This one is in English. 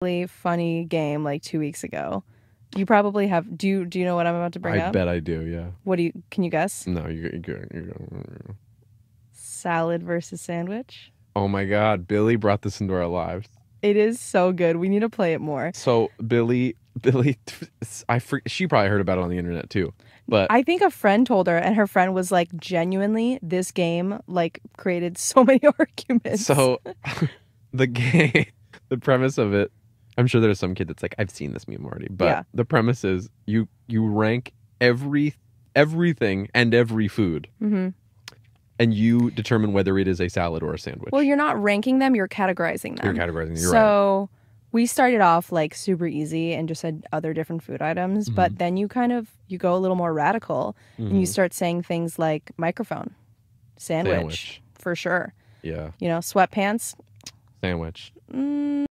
really funny game like two weeks ago. You probably have. Do you do you know what I'm about to bring I up? bet I do. Yeah. What do you? Can you guess? No, you're good. You're Salad versus sandwich. Oh my God! Billy brought this into our lives. It is so good. We need to play it more. So Billy, Billy, I she probably heard about it on the internet too. But I think a friend told her, and her friend was like, "Genuinely, this game like created so many arguments." So, the game, the premise of it I'm sure there's some kid that's like, I've seen this meme already, but yeah. the premise is you you rank every everything and every food, mm-hmm. and you determine whether it is a salad or a sandwich. Well, you're not ranking them; you're categorizing them. You're categorizing. You're so right. we started off like super easy and just said other different food items, mm-hmm. but then you kind of you go a little more radical mm-hmm. and you mm-hmm. start saying things like microphone, sandwich, sandwich. for sure. Yeah. You know, sweatpants. Sandwich. Mm,